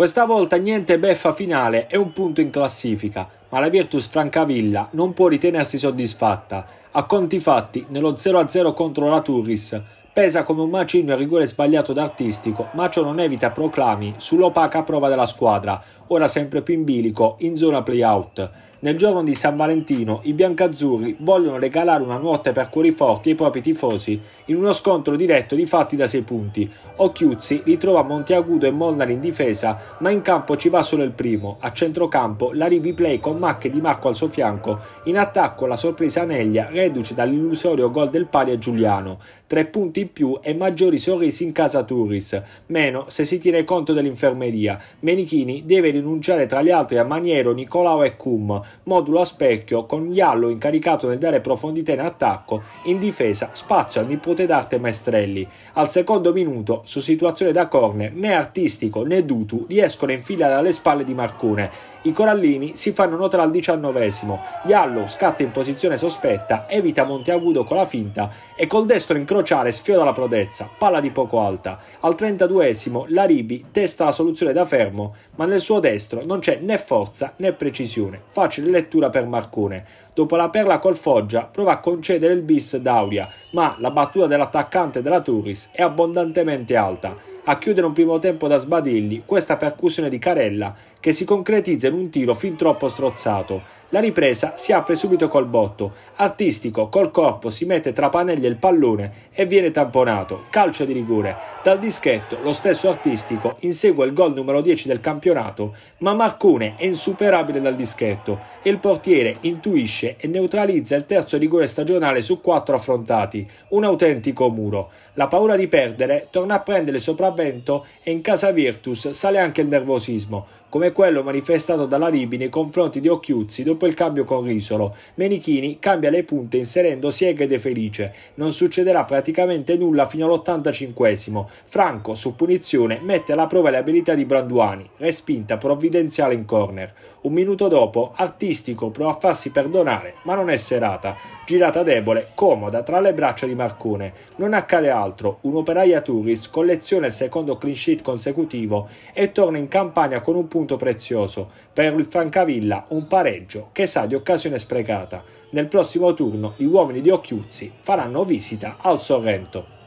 Questa volta niente beffa finale e un punto in classifica, ma la Virtus Francavilla non può ritenersi soddisfatta. A conti fatti, nello 0-0 contro la Turris, pesa come un macigno il rigore sbagliato d'artistico, ma ciò non evita proclami sull'opaca prova della squadra, ora sempre più in bilico in zona play-out. Nel giorno di San Valentino i biancazzurri vogliono regalare una notte per cuori forti ai propri tifosi in uno scontro diretto di fatti da 6 punti. Occhiuzzi ritrova Monteagudo e Molnari in difesa, ma in campo ci va solo il primo. A centrocampo la replay con Mac e di Marco al suo fianco, in attacco la sorpresa Neglia reduce dall'illusorio gol del pari a Giuliano. 3 punti in più e maggiori sorrisi in casa Turris. meno se si tiene conto dell'infermeria. Menichini deve rinunciare tra gli altri a Maniero, Nicolao e Kum modulo a specchio con Iallo incaricato nel dare profondità in attacco, in difesa spazio al nipote d'arte Maestrelli. Al secondo minuto, su situazione da corner, né Artistico né Dutu riescono a infilare alle spalle di Marcone. I Corallini si fanno notare al diciannovesimo. Iallo scatta in posizione sospetta, evita Monteagudo con la finta e col destro incrociare sfiora la prodezza, palla di poco alta. Al 32esimo Laribi testa la soluzione da fermo, ma nel suo destro non c'è né forza né precisione. Facile lettura per Marcone. Dopo la perla col Foggia prova a concedere il bis d'Auria, ma la battuta dell'attaccante della Turris è abbondantemente alta. A chiudere un primo tempo da sbadigli questa percussione di Carella che si concretizza in un tiro fin troppo strozzato la ripresa si apre subito col botto. Artistico, col corpo, si mette tra Panelli e il pallone e viene tamponato. Calcio di rigore. Dal dischetto, lo stesso artistico insegue il gol numero 10 del campionato, ma Marcone è insuperabile dal dischetto e il portiere intuisce e neutralizza il terzo rigore stagionale su quattro affrontati. Un autentico muro. La paura di perdere torna a prendere sopravvento e in casa Virtus sale anche il nervosismo, come quello manifestato dalla Libi nei confronti di Occhiuzzi dopo dopo il cambio con Risolo. Menichini cambia le punte inserendo Siega ed Felice. Non succederà praticamente nulla fino all85 Franco, su punizione, mette alla prova le abilità di Branduani. Respinta provvidenziale in corner. Un minuto dopo, Artistico prova a farsi perdonare, ma non è serata. Girata debole, comoda, tra le braccia di Marcone. Non accade altro. Un operaia Turis colleziona il secondo clean sheet consecutivo e torna in campagna con un punto prezioso. Per il Francavilla un pareggio che sa di occasione sprecata. Nel prossimo turno gli uomini di Occhiuzzi faranno visita al Sorrento.